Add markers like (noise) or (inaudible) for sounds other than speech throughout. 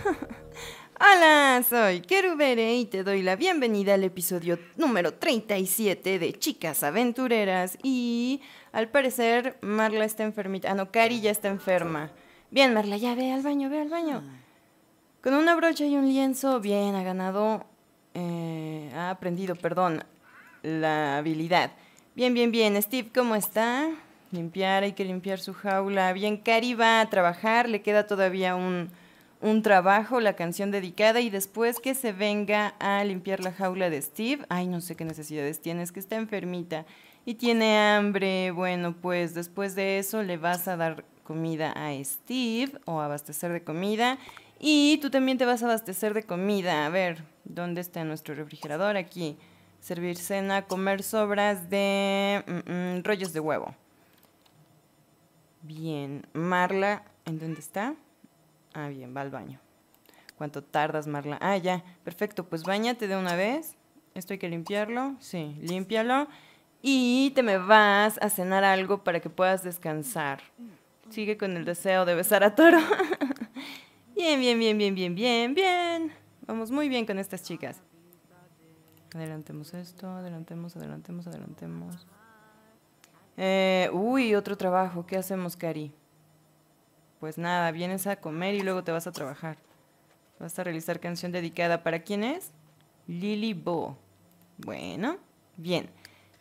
(laughs) Hola, soy Kerubere y te doy la bienvenida al episodio número 37 de Chicas Aventureras y al parecer Marla está enfermita. Ah, no, Cari ya está enferma. Bien, Marla, ya ve al baño, ve al baño. Ah. Con una brocha y un lienzo, bien, ha ganado, eh, ha aprendido, perdón, la habilidad. Bien, bien, bien. Steve, ¿cómo está? Limpiar, hay que limpiar su jaula. Bien, Cari va a trabajar, le queda todavía un un trabajo, la canción dedicada y después que se venga a limpiar la jaula de Steve. Ay, no sé qué necesidades tiene, es que está enfermita y tiene hambre. Bueno, pues después de eso le vas a dar comida a Steve o abastecer de comida y tú también te vas a abastecer de comida. A ver, ¿dónde está nuestro refrigerador? Aquí. Servir cena, comer sobras de mm, mm, rollos de huevo. Bien, Marla, ¿en dónde está? Ah, bien, va al baño. ¿Cuánto tardas, Marla? Ah, ya, perfecto. Pues bañate de una vez. Esto hay que limpiarlo. Sí, límpialo. Y te me vas a cenar algo para que puedas descansar. Sigue con el deseo de besar a Toro. (laughs) bien, bien, bien, bien, bien, bien, bien. Vamos muy bien con estas chicas. Adelantemos esto, adelantemos, adelantemos, adelantemos. Eh, uy, otro trabajo. ¿Qué hacemos, Cari? pues nada, vienes a comer y luego te vas a trabajar. Vas a realizar canción dedicada. ¿Para quién es? Lily Bo. Bueno, bien.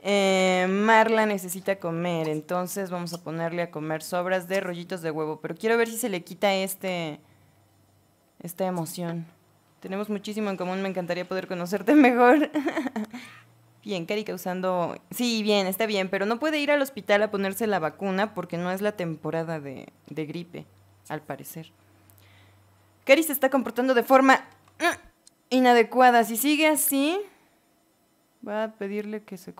Eh, Marla necesita comer, entonces vamos a ponerle a comer sobras de rollitos de huevo. Pero quiero ver si se le quita este. esta emoción. Tenemos muchísimo en común, me encantaría poder conocerte (laughs) mejor bien, Carica causando... sí, bien, está bien, pero no puede ir al hospital a ponerse la vacuna porque no es la temporada de, gripe, al parecer. Cari se está comportando de forma mm, inadecuada. Si sigue así, va a pedirle que se,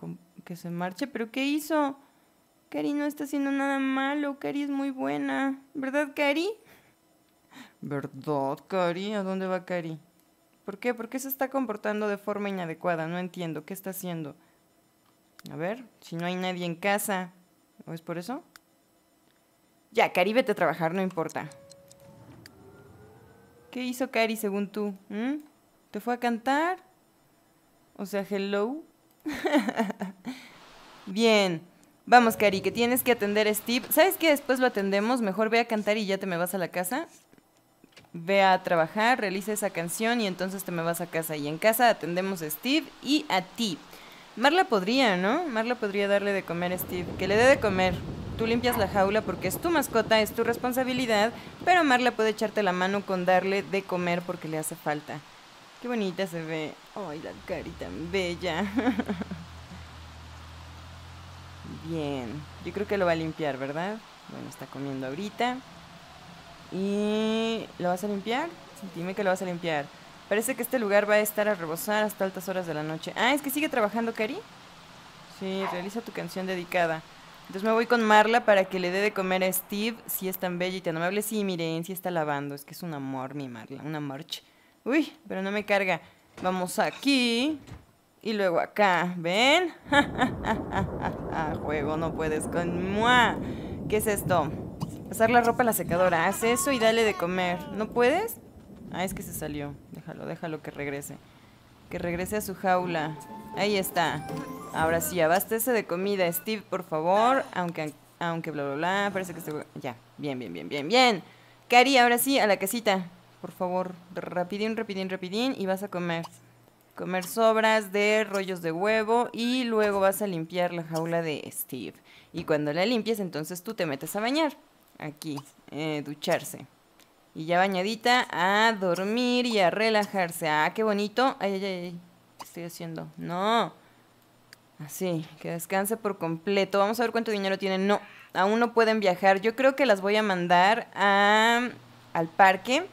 que se marche. ¿Pero qué hizo? Cari no está haciendo nada malo. Cari es muy buena. ¿Verdad, Cari? ¿Verdad, Cari? ¿A dónde va Cari? ¿Por qué? ¿Por qué se está comportando de forma inadecuada? No entiendo. ¿Qué está haciendo? A ver, si no hay nadie en casa, ¿o es por eso? Ya, Cari, vete a trabajar, no importa. ¿Qué hizo Cari según tú? ¿Mm? ¿Te fue a cantar? O sea, hello. (laughs) Bien. Vamos, Cari, que tienes que atender a Steve. ¿Sabes qué? Después lo atendemos. Mejor ve a cantar y ya te me vas a la casa ve a trabajar, realiza esa canción y entonces te me vas a casa. Y en casa atendemos a Steve y a ti. Marla podría, ¿no? Marla podría darle de comer a Steve. Que le dé de comer. Tú limpias la jaula porque es tu mascota, es tu responsabilidad, pero Marla puede echarte la mano con darle de comer porque le hace falta. Qué bonita se ve. Ay, la carita tan bella. (laughs) Bien. Yo creo que lo va a limpiar, ¿verdad? Bueno, está comiendo ahorita. Y lo vas a limpiar. Dime que lo vas a limpiar. Parece que este lugar va a estar a rebosar hasta altas horas de la noche. Ah, es que sigue trabajando, Cari. Sí, realiza tu canción dedicada. Entonces me voy con Marla para que le dé de comer a Steve. Si es tan bella y tan amable. Sí, miren, sí está lavando. Es que es un amor, mi Marla. Una march. Uy, pero no me carga. Vamos aquí. Y luego acá. ¿Ven? (laughs) Ah, juego, no puedes con... ¿Qué es esto? Pasar la ropa a la secadora. Haz eso y dale de comer. ¿No puedes? Ah, es que se salió. Déjalo, déjalo que regrese. Que regrese a su jaula. Ahí está. Ahora sí, abastece de comida, Steve, por favor. Aunque, aunque bla, bla, bla. Parece que se... Ya. Bien, bien, bien, bien, bien. Cari, ahora sí, a la casita. Por favor, rapidín, rapidín, rapidín. Y vas a comer. Comer sobras de rollos de huevo. Y luego vas a limpiar la jaula de Steve. Y cuando la limpies, entonces tú te metes a bañar aquí, eh, ducharse. Y ya bañadita, a dormir y a relajarse. Ah, qué bonito. Ay, ay, ay, ¿qué estoy haciendo? No. Así, que descanse por completo. Vamos a ver cuánto dinero tienen. No, aún no pueden viajar. Yo creo que las voy a mandar a, al parque.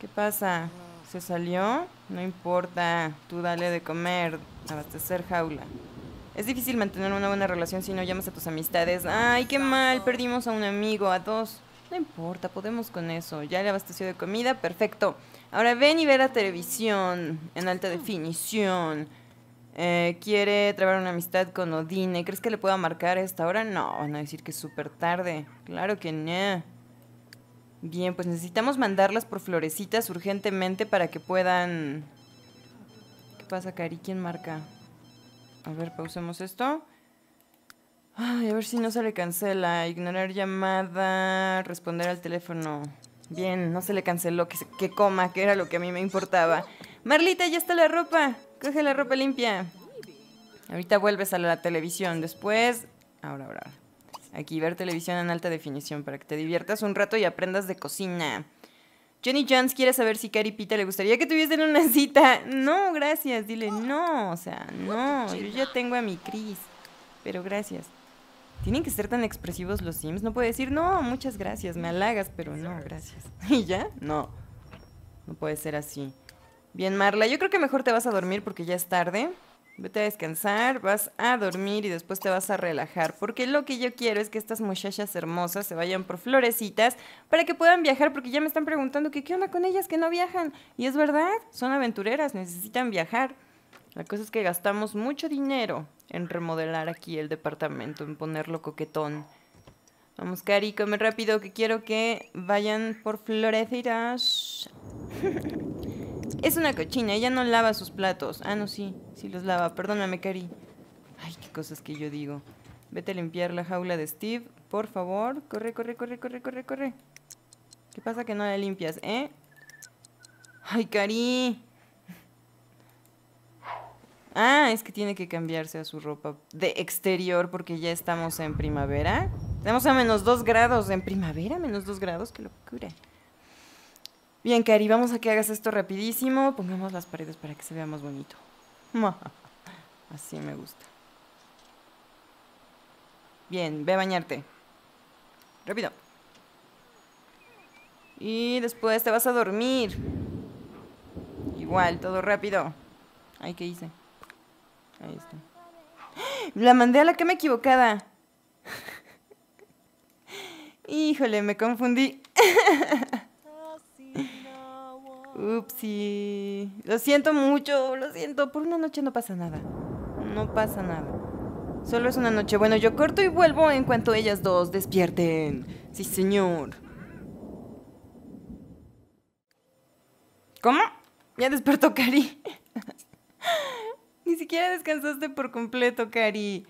¿Qué pasa? ¿Se salió? No importa. Tú dale de comer. Abastecer jaula. Es difícil mantener una buena relación si no llamas a tus amistades. Ay, qué mal, perdimos a un amigo, a dos. No importa, podemos con eso. Ya le abasteció de comida, perfecto. Ahora ven y ve la televisión en alta definición. Eh, quiere trabar una amistad con Odine. ¿Crees que le pueda marcar a esta hora? No, van a decir que es súper tarde. Claro que no. Bien, pues necesitamos mandarlas por florecitas urgentemente para que puedan... ¿Qué pasa, Cari? ¿Quién marca? A ver, pausemos esto. Ay, a ver si no se le cancela. Ignorar llamada, responder al teléfono. Bien, no se le canceló, que, que coma, que era lo que a mí me importaba. Marlita, ya está la ropa. Coge la ropa limpia. Ahorita vuelves a la televisión. Después... Ahora, ahora. Aquí ver televisión en alta definición para que te diviertas un rato y aprendas de cocina. Jenny Jones quiere saber si Cari Pita le gustaría que tuviesen una cita. No, gracias, dile, oh. no, o sea, no, yo ya tengo a mi Chris. Pero gracias. ¿Tienen que ser tan expresivos los Sims? No puede decir, no, muchas gracias, me halagas, pero no, gracias. (laughs) ¿Y ya? No. No puede ser así. Bien, Marla, yo creo que mejor te vas a dormir porque ya es tarde. Vete a descansar, vas a dormir y después te vas a relajar. Porque lo que yo quiero es que estas muchachas hermosas se vayan por florecitas para que puedan viajar, porque ya me están preguntando que qué onda con ellas que no viajan. Y es verdad, son aventureras, necesitan viajar. La cosa es que gastamos mucho dinero en remodelar aquí el departamento, en ponerlo coquetón. Vamos, Cari, come rápido que quiero que vayan por florecitas. (laughs) Es una cochina, ella no lava sus platos. Ah, no, sí, sí los lava. Perdóname, Cari. Ay, qué cosas que yo digo. Vete a limpiar la jaula de Steve, por favor. Corre, corre, corre, corre, corre, corre. ¿Qué pasa que no la limpias, eh? Ay, Cari. Ah, es que tiene que cambiarse a su ropa de exterior porque ya estamos en primavera. Estamos a menos dos grados en primavera, menos dos grados, qué locura. Bien, Cari, vamos a que hagas esto rapidísimo. Pongamos las paredes para que se vea más bonito. (laughs) Así me gusta. Bien, ve a bañarte. Rápido. Y después te vas a dormir. Igual, todo rápido. ¿Ahí ¿qué hice? Ahí está. (gasps) La mandé a la cama equivocada. (laughs) Híjole, me confundí. (laughs) Upsi. Lo siento mucho, lo siento. Por una noche no pasa nada. No pasa nada. Solo es una noche. Bueno, yo corto y vuelvo en cuanto ellas dos despierten. Sí, señor. ¿Cómo? Ya despertó Cari. (laughs) Ni siquiera descansaste por completo, Cari.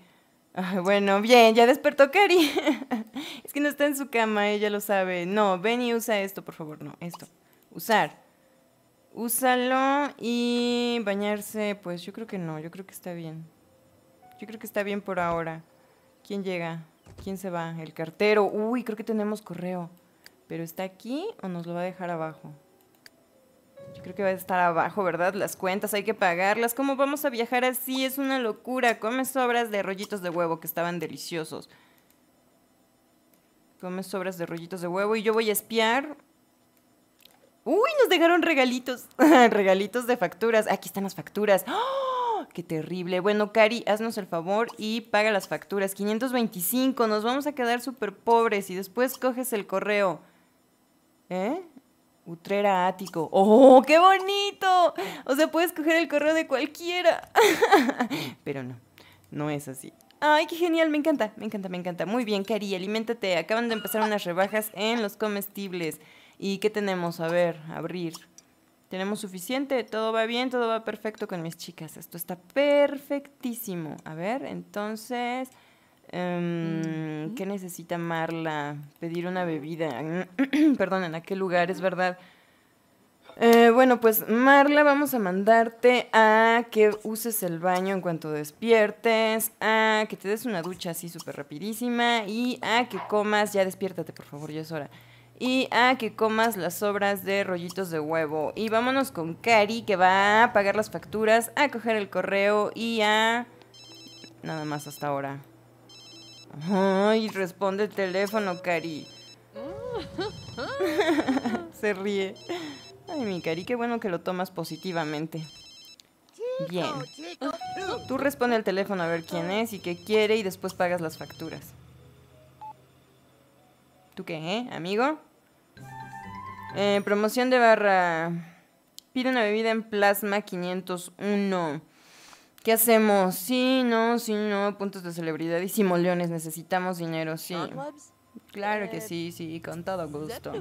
bueno, bien, ya despertó Cari. (laughs) es que no está en su cama, ella lo sabe. No, ven y usa esto, por favor. No, esto. Usar. Úsalo y bañarse, pues yo creo que no, yo creo que está bien. Yo creo que está bien por ahora. ¿Quién llega? ¿Quién se va? El cartero. Uy, creo que tenemos correo. ¿Pero está aquí o nos lo va a dejar abajo? Yo creo que va a estar abajo, ¿verdad? Las cuentas hay que pagarlas. ¿Cómo vamos a viajar así? Es una locura. Come sobras de rollitos de huevo que estaban deliciosos. Come sobras de rollitos de huevo y yo voy a espiar Uy, nos dejaron regalitos. (laughs) regalitos de facturas. Aquí están las facturas. ¡Oh! ¡Qué terrible! Bueno, Cari, haznos el favor y paga las facturas. 525. Nos vamos a quedar súper pobres y después coges el correo. ¿Eh? Utrera Ático. ¡Oh, qué bonito! O sea, puedes coger el correo de cualquiera. (laughs) Pero no, no es así. Ay, qué genial, me encanta, me encanta, me encanta. Muy bien, Cari, aliméntate. Acaban de empezar unas rebajas en los comestibles. ¿Y qué tenemos? A ver, abrir. Tenemos suficiente, todo va bien, todo va perfecto con mis chicas. Esto está perfectísimo. A ver, entonces, em, ¿qué necesita Marla? Pedir una bebida. (clears throat) Perdón, ¿en qué lugar? Es verdad. Eh, bueno, pues Marla, vamos a mandarte a que uses el baño en cuanto despiertes, a que te des una ducha así súper rapidísima y a que comas, ya despiértate por favor, ya es hora y a ah, que comas las sobras de rollitos de huevo. Y vámonos con Cari, que va a pagar las facturas, a coger el correo y a... Nada más hasta ahora. Ay, responde el teléfono, Cari. (laughs) Se ríe. Ay, mi Cari, qué bueno que lo tomas positivamente. Bien. Tú responde el teléfono a ver quién es y qué quiere y después pagas las facturas. ¿Tú qué, eh, amigo? Eh, promoción de barra. Pide una bebida en plasma 501. ¿Qué hacemos? Sí, no, sí, no. Puntos de celebridad y simoleones. Necesitamos dinero, sí. Claro que eh, sí, sí, con todo gusto.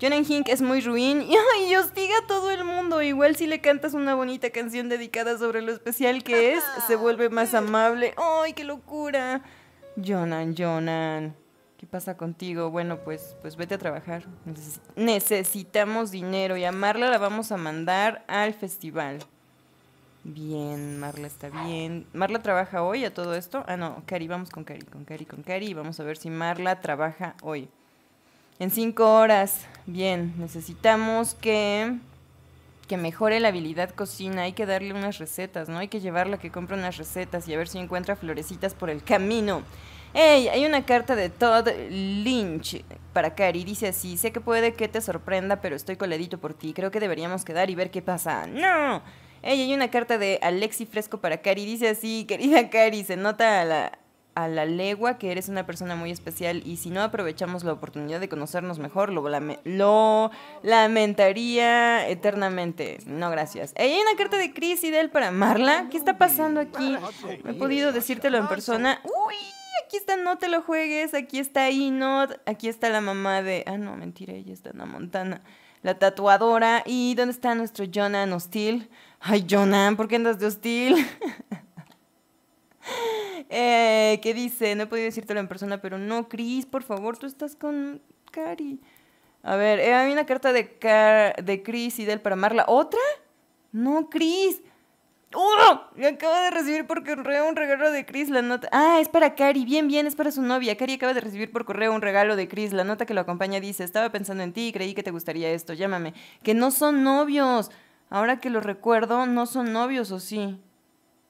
Jonan Hink es muy ruin y, (laughs) ay, hostiga a todo el mundo. Igual si le cantas una bonita canción dedicada sobre lo especial que es, se (laughs) vuelve más amable. ¡Ay, qué locura! Jonan, Jonan. ¿qué pasa contigo? Bueno, pues, pues vete a trabajar. Necesitamos dinero y a Marla la vamos a mandar al festival. Bien, Marla está bien. ¿Marla trabaja hoy a todo esto? Ah, no, Cari, vamos con Cari, con Cari, con Cari. Vamos a ver si Marla trabaja hoy. En cinco horas. Bien, necesitamos que, que mejore la habilidad cocina. Hay que darle unas recetas, ¿no? Hay que llevarla que compre unas recetas y a ver si encuentra florecitas por el camino. Hey, hay una carta de Todd Lynch para Cari. Dice así, sé que puede que te sorprenda, pero estoy coladito por ti. Creo que deberíamos quedar y ver qué pasa. ¡No! Hey, hay una carta de Alexi Fresco para Cari. Dice así, querida Cari, se nota a la, a la legua que eres una persona muy especial y si no aprovechamos la oportunidad de conocernos mejor, lo, lamentaría eternamente. No, gracias. Hey, hay una carta de Chris y de para Marla. ¿Qué está pasando aquí? he podido decírtelo en persona. ¡Uy! aquí está No te lo juegues, aquí está no. aquí está la mamá de... Ah, no, mentira, ella está en la Montana. La tatuadora. ¿Y dónde está nuestro Jonan hostil? Ay, Jonan, ¿por qué andas de hostil? (laughs) Eh, ¿Qué dice? No he podido decírtelo en persona, pero no, Chris, por favor, tú estás con Cari. A ver, eh, hay una carta de, Car de Chris y del para amarla. ¿Otra? No, Cris. ¡Oh! Acaba de recibir por correo un regalo de Chris, la nota. Ah, es para Cari, bien, bien, es para su novia. Cari acaba de recibir por correo un regalo de Chris, la nota que lo acompaña dice, estaba pensando en ti y creí que te gustaría esto, llámame. Que no son novios. Ahora que lo recuerdo, no son novios, ¿o sí?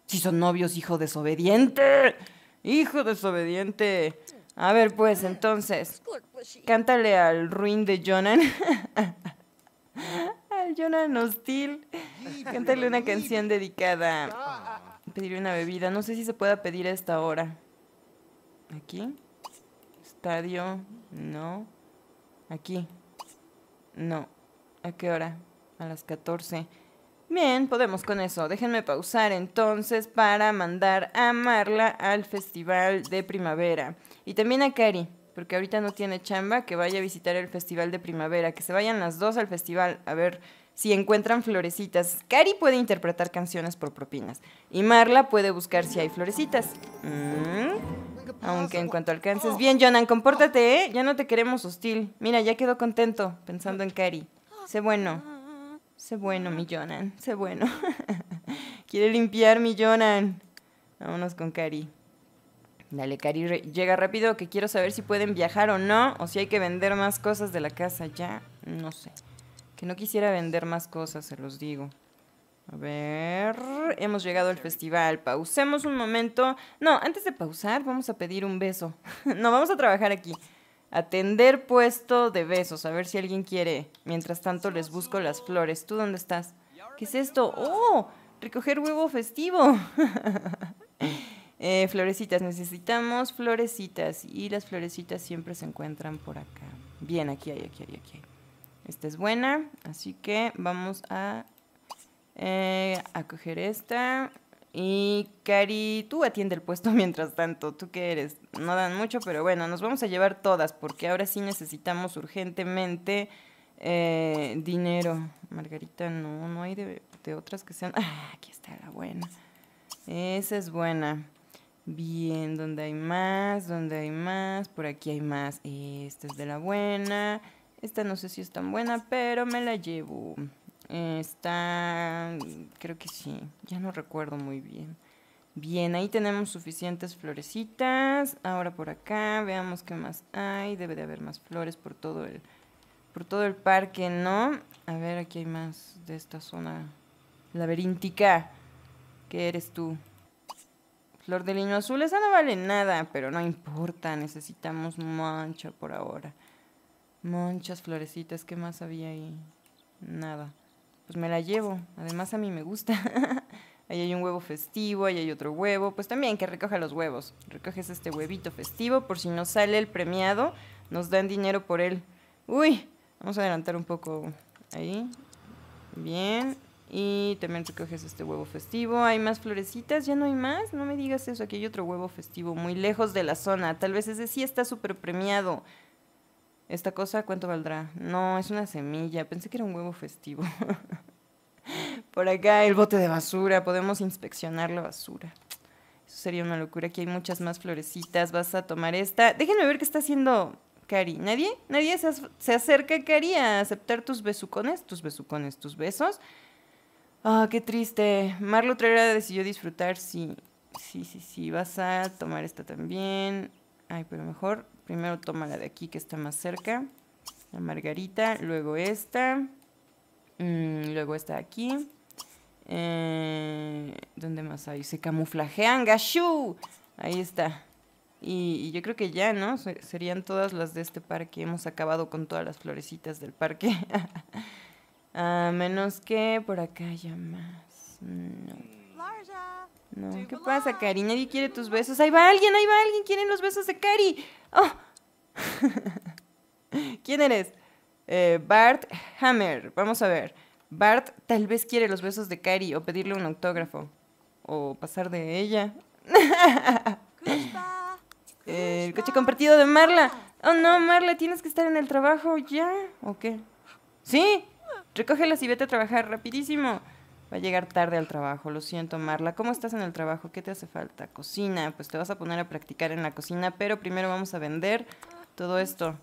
Sí son novios, hijo desobediente. Hijo desobediente. A ver, pues entonces, cántale al ruin de Jonan. (laughs) Lloran Hostil. Cántale una canción dedicada. Ah. Pedirle una bebida. No sé si se pueda pedir a esta hora. Aquí. Estadio. No. Aquí. No. ¿A qué hora? A las 14. Bien, podemos con eso. Déjenme pausar entonces para mandar a Marla al Festival de Primavera. Y también a Cari, porque ahorita no tiene chamba, que vaya a visitar el Festival de Primavera. Que se vayan las dos al festival a ver si encuentran florecitas. Cari puede interpretar canciones por propinas y Marla puede buscar si hay florecitas. Mm. Aunque en cuanto alcances. Bien, Jonan, compórtate, ¿eh? Ya no te queremos hostil. Mira, ya quedó contento pensando en Cari. Sé bueno. Sé bueno, mi Jonan. Sé bueno. (laughs) Quiere limpiar, mi Jonan. Vámonos con Cari. Dale, Cari, llega rápido que quiero saber si pueden viajar o no, o si hay que vender más cosas de la casa ya, no sé. Que no quisiera vender más cosas, se los digo. A ver, hemos llegado al festival. Pausemos un momento. No, antes de pausar, vamos a pedir un beso. (laughs) no, vamos a trabajar aquí. Atender puesto de besos, a ver si alguien quiere. Mientras tanto, les busco las flores. ¿Tú dónde estás? ¿Qué es esto? ¡Oh! Recoger huevo festivo. (laughs) Eh, florecitas, necesitamos florecitas. Y las florecitas siempre se encuentran por acá. Bien, aquí hay, aquí hay, aquí hay. Esta es buena, así que vamos a, eh, a coger esta. Y Cari, tú atiende el puesto (laughs) mientras tanto, tú qué eres, no dan mucho, pero bueno, nos vamos a llevar todas porque ahora sí necesitamos urgentemente eh, dinero. Margarita, no, no hay de, de otras que sean... (laughs) Ah, aquí está la buena. Esa es buena. Bien, donde hay más, ¿Dónde hay más, por aquí hay más. Esta es de la buena. Esta no sé si es tan buena, pero me la llevo. Está, creo que sí, ya no recuerdo muy bien. Bien, ahí tenemos suficientes florecitas. Ahora por acá, veamos qué más hay. Debe de haber más flores por todo el, por todo el parque, ¿no? A ver, aquí hay más de esta zona laberíntica. ¿Qué eres tú? Flor de lino azul, esa no vale nada, pero no importa, necesitamos mancha por ahora. Muchas florecitas, ¿qué más había ahí? Nada. Pues me la llevo. Además a mí me gusta. (laughs) ahí hay un huevo festivo, ahí hay otro huevo. Pues también que recoja los huevos. Recoges este huevito festivo por si nos sale el premiado. Nos dan dinero por él. Uy, vamos a adelantar un poco ahí. Bien. Y también recoges este huevo festivo. Hay más florecitas, ya no hay más. No me digas eso, aquí hay otro huevo festivo muy lejos de la zona. Tal vez ese sí está súper premiado. Esta cosa, ¿cuánto valdrá? No, es una semilla. Pensé que era un huevo festivo. (laughs) Por acá el bote de basura. Podemos inspeccionar la basura. Eso sería una locura. Aquí hay muchas más florecitas. Vas a tomar esta. Déjenme ver qué está haciendo Cari. ¿Nadie? ¿Nadie se, acerca, Cari, a aceptar tus besucones? Tus besucones, tus besos. Ah, qué triste. Marlo Trera decidió disfrutar. Sí, sí, sí, sí. Vas a tomar esta también. Ay, pero mejor Primero toma la de aquí que está más cerca. La margarita, luego esta. Mm, luego esta de aquí. Eh, ¿Dónde más hay? Se camuflajean, Gashu. Ahí está. Y, yo creo que ya, ¿no? Serían todas las de este parque. Hemos acabado con todas las florecitas del parque. (laughs) A menos que por acá haya más. Mm, no. No, ¿qué pues, pasa, Cari? Nadie quiere tus besos. Ahí va alguien, ahí va alguien. Quieren los besos de Cari. Oh. (laughs) ¿Quién eres? Eh, Bart Hammer. Vamos a ver. Bart tal vez quiere los besos de Cari o pedirle un autógrafo. O pasar de ella. (laughs) el coche compartido de Marla. Oh no, Marla, tienes que estar en el trabajo ya. ¿O qué? ¿Sí? Recógelas y vete a trabajar rapidísimo. Va a llegar tarde al trabajo, lo siento, Marla. ¿Cómo estás en el trabajo? ¿Qué te hace falta? Cocina, pues te vas a poner a practicar en la cocina, pero primero vamos a vender todo esto.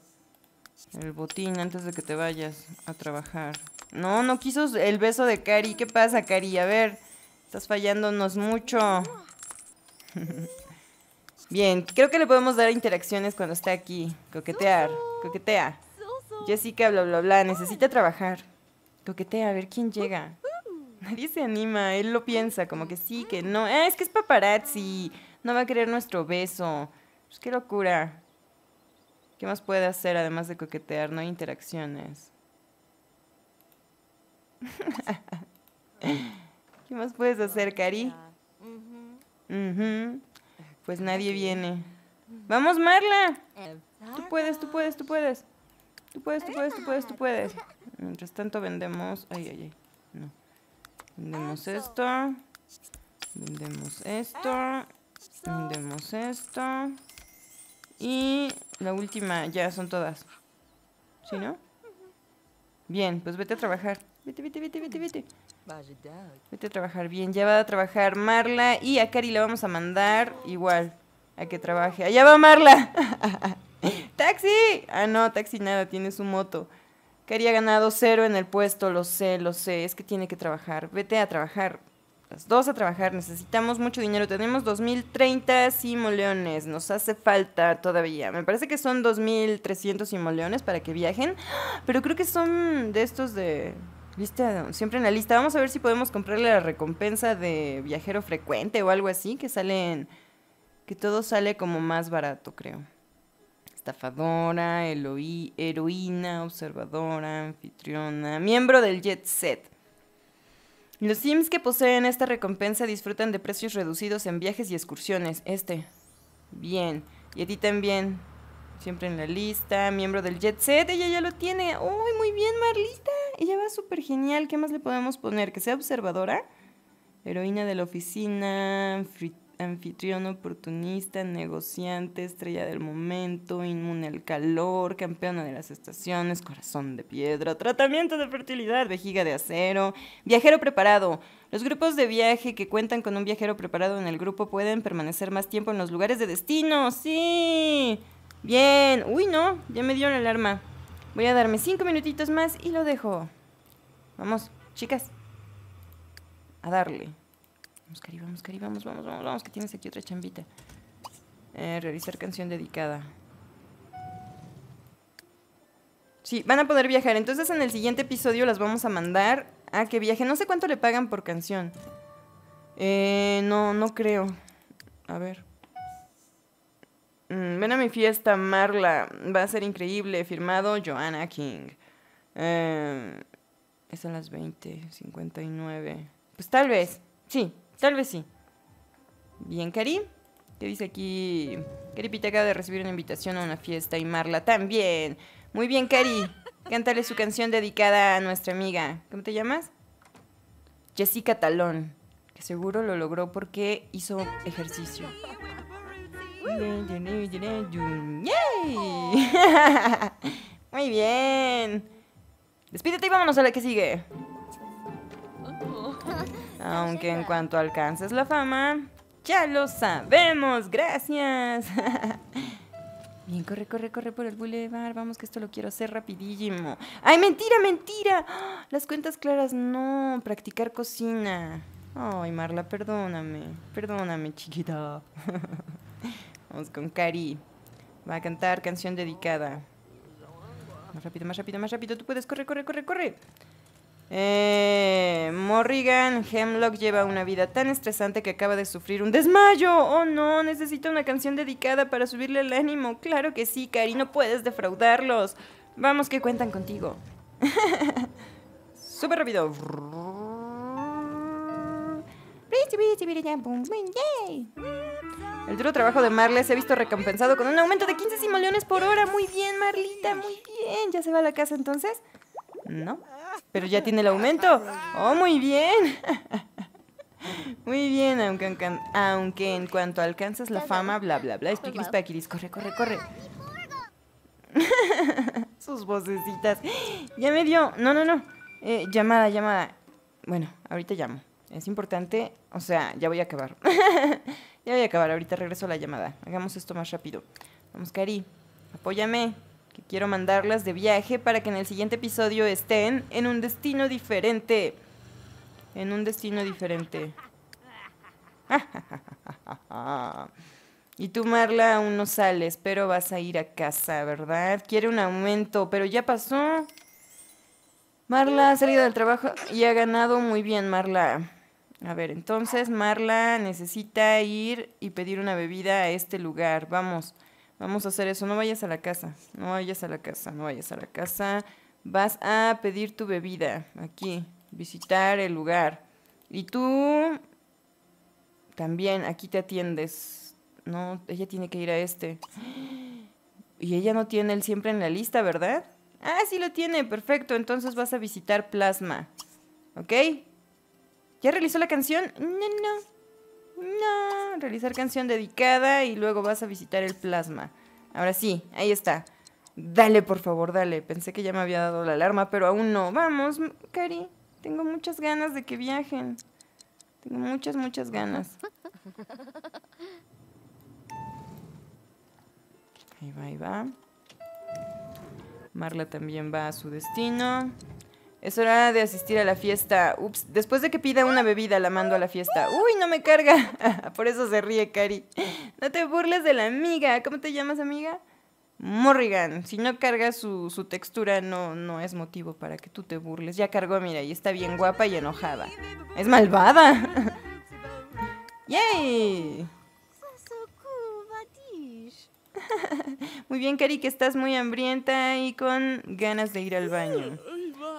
El botín antes de que te vayas a trabajar. No, no quiso el beso de Cari. ¿Qué pasa, Cari? A ver, estás fallándonos mucho. (laughs) Bien, creo que le podemos dar interacciones cuando esté aquí. Coquetear, coquetea. Jessica, bla, bla, bla, necesita trabajar. Coquetea, a ver quién llega nadie se anima, él lo piensa, como que sí, que no, ah, es que es paparazzi, no va a querer nuestro beso. Pues qué locura. ¿Qué más puede hacer además de coquetear? No hay interacciones. (laughs) ¿Qué más puedes hacer, Cari? Pues nadie viene. ¡Vamos, Marla! Tú puedes, tú puedes, tú puedes. Tú puedes, tú puedes, tú puedes, tú puedes. Mientras tanto vendemos... Ay, ay, ay. No. Vendemos esto. Vendemos esto. Vendemos esto. Y la última, ya son todas. ¿Sí, no? Bien, pues vete a trabajar. Vete, vete, vete, vete, vete. Vete a trabajar bien. Ya va a trabajar Marla y a Cari la vamos a mandar igual a que trabaje. Allá va Marla. (laughs) ¡Taxi! Ah, no, taxi nada, tiene su moto. Quería ganado cero en el puesto, lo sé, lo sé, es que tiene que trabajar. Vete a trabajar. Las dos a trabajar, necesitamos mucho dinero. Tenemos 2030 simoleones, nos hace falta todavía. Me parece que son 2300 simoleones para que viajen, pero creo que son de estos de lista, siempre en la lista. Vamos a ver si podemos comprarle la recompensa de viajero frecuente o algo así, que salen que todo sale como más barato, creo. Estafadora, heroína, observadora, anfitriona, miembro del jet set. Los Sims que poseen esta recompensa disfrutan de precios reducidos en viajes y excursiones. Este. Bien. Y a ti también. Siempre en la lista. Miembro del Jet Set. Ella ya lo tiene. ¡Uy, muy bien, Marlita! Ella va súper genial. ¿Qué más le podemos poner? ¿Que sea observadora? Heroína de la oficina anfitrión oportunista, negociante, estrella del momento, inmune al calor, campeona de las estaciones, corazón de piedra, tratamiento de fertilidad, vejiga de acero, viajero preparado. Los grupos de viaje que cuentan con un viajero preparado en el grupo pueden permanecer más tiempo en los lugares de destino. Sí. Bien. Uy, no, ya me dio la alarma. Voy a darme cinco minutitos más y lo dejo. Vamos, chicas. A darle. Vamos, vamos, vamos, vamos, vamos, que tienes aquí otra chambita. Eh, realizar canción dedicada. Sí, van a poder viajar. Entonces en el siguiente episodio las vamos a mandar a que viajen. No sé cuánto le pagan por canción. Eh, no, no creo. A ver. Mm, ven a mi fiesta, Marla. Va a ser increíble. Firmado Joanna King. Eh, es a las 20.59. Pues tal vez. Sí, Tal vez sí. Bien, Cari. Te dice aquí? Caripita acaba de recibir una invitación a una fiesta y Marla también. Muy bien, Cari. (laughs) Cántale su canción dedicada a nuestra amiga. ¿Cómo te llamas? Jessica Talón. Que seguro lo logró porque hizo ejercicio. (laughs) Muy bien. Despídete y vámonos a la que sigue. Aunque en cuanto alcances la fama, ya lo sabemos, gracias. (laughs) Bien, corre, corre, corre por el boulevard. Vamos, que esto lo quiero hacer rapidísimo. ¡Ay, mentira, mentira! (gasps) Las cuentas claras, no. Practicar cocina. Ay, Marla, perdóname. Perdóname, chiquita. (laughs) Vamos con Cari. Va a cantar canción dedicada. Más rápido, más rápido, más rápido. Tú puedes. Corre, corre, corre, corre. Eh, Morrigan Hemlock lleva una vida tan estresante que acaba de sufrir un desmayo. Oh no, necesita una canción dedicada para subirle el ánimo. Claro que sí, Cari, no puedes defraudarlos. Vamos que cuentan contigo. Súper (laughs) rápido. El duro trabajo de Marley se ha visto recompensado con un aumento de 15 simoleones por hora. Muy bien, Marlita, muy bien. ¿Ya se va a la casa entonces? No. Pero ya tiene el aumento. ¡Oh, muy bien! (laughs) Muy bien, aunque, aunque, en cuanto alcanzas la fama, bla, bla, bla. corre, corre, corre. (laughs) Sus vocecitas. Ya me dio. No, no, no. Eh, llamada, llamada. Bueno, ahorita llamo. Es importante. O sea, ya voy a acabar. (laughs) ya voy a acabar. Ahorita regreso a la llamada. Hagamos esto más rápido. Vamos, Cari. Apóyame que quiero mandarlas de viaje para que en el siguiente episodio estén en un destino diferente. En un destino diferente. (laughs) Y tú, Marla, aún no sales, pero vas a ir a casa, ¿verdad? Quiere un aumento, pero ya pasó. Marla ha salido del trabajo y ha ganado muy bien, Marla. A ver, entonces Marla necesita ir y pedir una bebida a este lugar. Vamos. Vamos a hacer eso. No vayas a la casa. No vayas a la casa. No vayas a la casa. Vas a pedir tu bebida. Aquí. Visitar el lugar. Y tú también aquí te atiendes. No, ella tiene que ir a este. Y ella no tiene él siempre en la lista, ¿verdad? Ah, sí lo tiene. Perfecto. Entonces vas a visitar Plasma. ¿Ok? ¿Ya realizó la canción? No, no. No, realizar canción dedicada y luego vas a visitar el plasma. Ahora sí, ahí está. Dale, por favor, dale. Pensé que ya me había dado la alarma, pero aún no. Vamos, Cari. Tengo muchas ganas de que viajen. Tengo muchas, muchas ganas. Ahí va, ahí va. Marla también va a su destino. Es hora de asistir a la fiesta. Ups, después de que pida una bebida, la mando a la fiesta. Uy, no me carga. (laughs) Por eso se ríe, Cari. No te burles de la amiga. ¿Cómo te llamas, amiga? Morrigan. Si no carga su, textura, no, no es motivo para que tú te burles. Ya cargó, mira, y está bien guapa y enojada. Es malvada. (laughs) ¡Yay! (laughs) muy bien, Kari, que estás muy hambrienta y con ganas de ir al baño.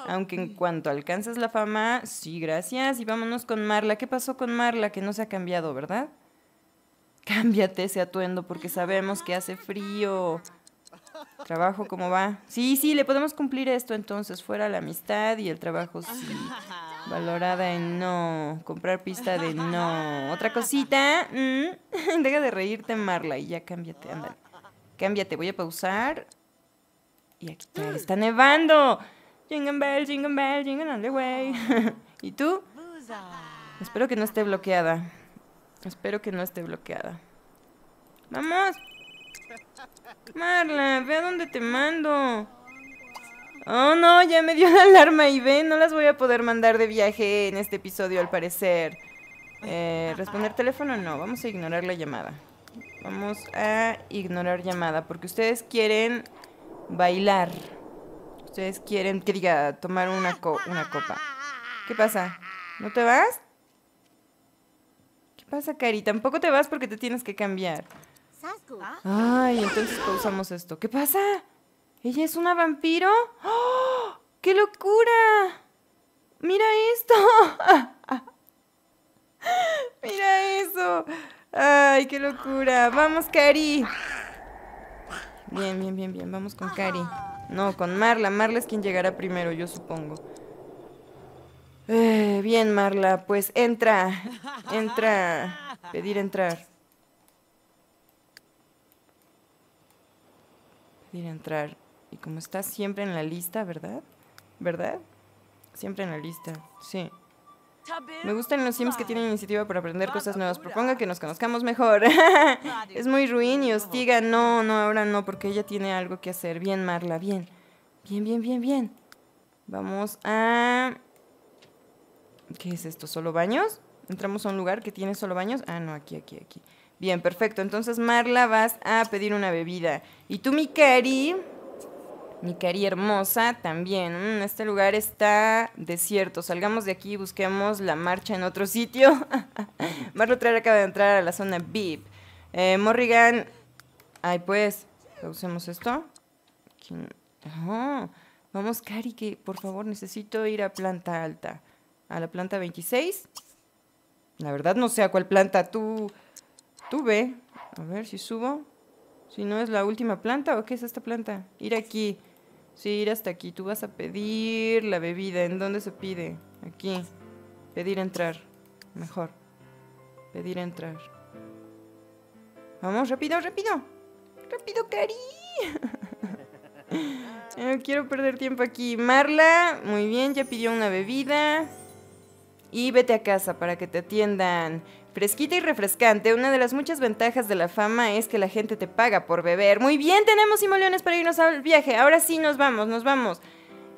Aunque en cuanto alcanzas la fama, sí, gracias. Y vámonos con Marla. ¿Qué pasó con Marla? Que no se ha cambiado, ¿verdad? Cámbiate ese atuendo porque sabemos que hace frío. Trabajo, ¿cómo va? Sí, sí, le podemos cumplir esto entonces. Fuera la amistad y el trabajo, sí. Valorada en no. Comprar pista de no. Otra cosita. Mm, (laughs) deja de reírte, Marla, y ya cámbiate, ándale. Cámbiate, voy a pausar. Y aquí está, está nevando. Jingle bell, jingle bell, jingle all way. (laughs) ¿Y tú? Espero que no esté bloqueada. Espero que no esté bloqueada. ¡Vamos! Marla, ve a dónde te mando. Oh, no, ya me dio la alarma y ve, no las voy a poder mandar de viaje en este episodio, al parecer. Eh, ¿Responder teléfono? No, vamos a ignorar la llamada. Vamos a ignorar llamada, porque ustedes quieren bailar. Ustedes quieren que diga tomar una, una copa. ¿Qué pasa? ¿No te vas? ¿Qué pasa, Cari? Tampoco te vas porque te tienes que cambiar. Ay, entonces usamos esto. ¿Qué pasa? ¿Ella es una vampiro? ¡Oh! (laughs) qué locura! ¡Vamos, Cari! Bien, bien, bien, bien. Vamos con Cari. No, con Marla. Marla es quien llegará primero, yo supongo. Eh, bien, Marla, pues entra. Entra. Pedir entrar. Pedir entrar. Y como está siempre en la lista, ¿verdad? ¿Verdad? Siempre en la lista, sí. Me gustan los Sims que tienen iniciativa para aprender cosas nuevas. Proponga que nos conozcamos mejor. (laughs) es muy ruin y hostiga. No, no, ahora no, porque ella tiene algo que hacer. Bien, Marla, bien. Bien, bien, bien, bien. Vamos a... ¿Qué es esto? ¿Solo baños? ¿Entramos a un lugar que tiene solo baños? Ah, no, aquí, aquí, aquí. Bien, perfecto. Entonces, Marla, vas a pedir una bebida. Y tú, mi cari... Mi hermosa también. Mm, este lugar está desierto. Salgamos de aquí y busquemos la marcha en otro sitio. (laughs) Marlo Traer acaba de entrar a la zona VIP. Eh, Morrigan. Ay, pues. Usemos esto. vamos, Cari, que por favor necesito ir a planta alta. A la planta 26. La verdad no sé a cuál planta tú. Tú A ver si subo. Si no es la última planta o qué es esta planta. Ir aquí. Sí, ir hasta aquí. Tú vas a pedir la bebida. ¿En dónde se pide? Aquí. Pedir entrar. Mejor. Pedir entrar. Vamos, rápido, rápido. Rápido, Cari. no (laughs) eh, quiero perder tiempo aquí. Marla, muy bien, ya pidió una bebida. Y vete a casa para que te atiendan. Fresquita y refrescante, una de las muchas ventajas de la fama es que la gente te paga por beber. Muy bien, tenemos simoleones para irnos al viaje. Ahora sí, nos vamos, nos vamos.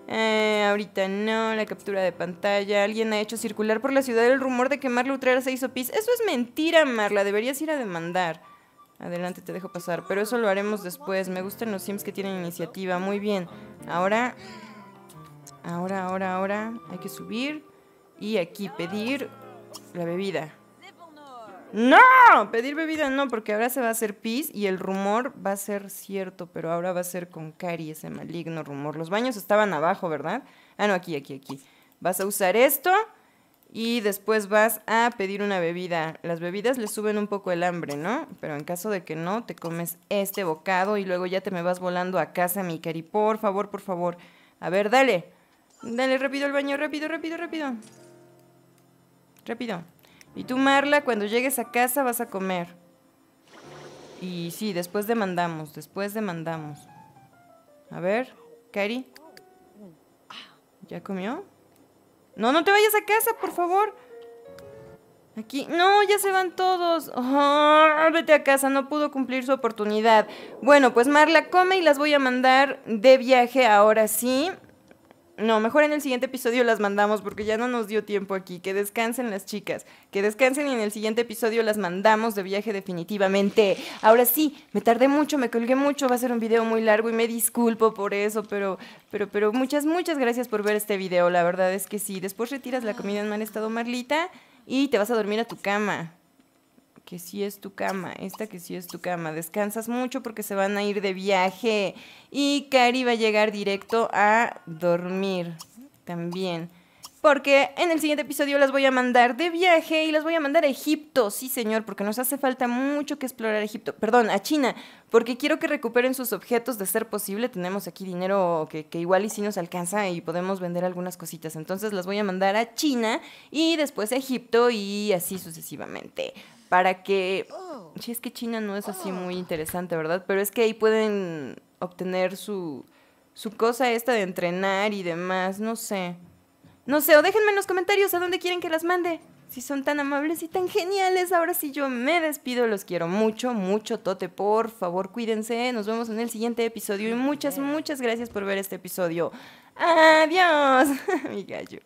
Eh, ahorita no, la captura de pantalla. Alguien ha hecho circular por la ciudad el rumor de que Marla Utrera se hizo pis. Eso es mentira, Marla. Deberías ir a demandar. Adelante, te dejo pasar. Pero eso lo haremos después. Me gustan los sims que tienen iniciativa. Muy bien. Ahora... Ahora, ahora, ahora. Hay que subir. Y aquí pedir la bebida. No, pedir bebida no, porque ahora se va a hacer pis y el rumor va a ser cierto, pero ahora va a ser con cari ese maligno rumor. Los baños estaban abajo, ¿verdad? Ah, no, aquí, aquí, aquí. Vas a usar esto y después vas a pedir una bebida. Las bebidas le suben un poco el hambre, ¿no? Pero en caso de que no, te comes este bocado y luego ya te me vas volando a casa, mi cari. Por favor, por favor. A ver, dale. Dale, rápido al baño, rápido, rápido, rápido. Rápido. Y tú, Marla, cuando llegues a casa vas a comer. Y sí, después demandamos, después demandamos. A ver, Kari. ¿Ya comió? No, no te vayas a casa, por favor. Aquí. No, ya se van todos. vete a casa, no pudo cumplir su oportunidad. Bueno, pues Marla come y las voy a mandar de viaje ahora sí. No, mejor en el siguiente episodio las mandamos porque ya no nos dio tiempo aquí. Que descansen las chicas. Que descansen y en el siguiente episodio las mandamos de viaje definitivamente. Ahora sí, me tardé mucho, me colgué mucho. Va a ser un video muy largo y me disculpo por eso, pero, pero, pero muchas, muchas gracias por ver este video. La verdad es que sí. Después retiras la comida en mal estado, Marlita, y te vas a dormir a tu cama que sí es tu cama, esta que sí es tu cama. Descansas mucho porque se van a ir de viaje. Y Cari va a llegar directo a dormir también. Porque en el siguiente episodio las voy a mandar de viaje y las voy a mandar a Egipto, sí señor, porque nos hace falta mucho que explorar Egipto, perdón, a China, porque quiero que recuperen sus objetos de ser posible, tenemos aquí dinero que, igual y si sí nos alcanza y podemos vender algunas cositas, entonces las voy a mandar a China y después a Egipto y así sucesivamente para que... si es que China no es así muy interesante, ¿verdad? Pero es que ahí pueden obtener su, su cosa esta de entrenar y demás, no sé. No sé, o déjenme en los comentarios a dónde quieren que las mande. Si son tan amables y tan geniales, ahora sí yo me despido, los quiero mucho, mucho tote, por favor cuídense, nos vemos en el siguiente episodio y muchas, muchas gracias por ver este episodio. Adiós, (laughs) mi gallo.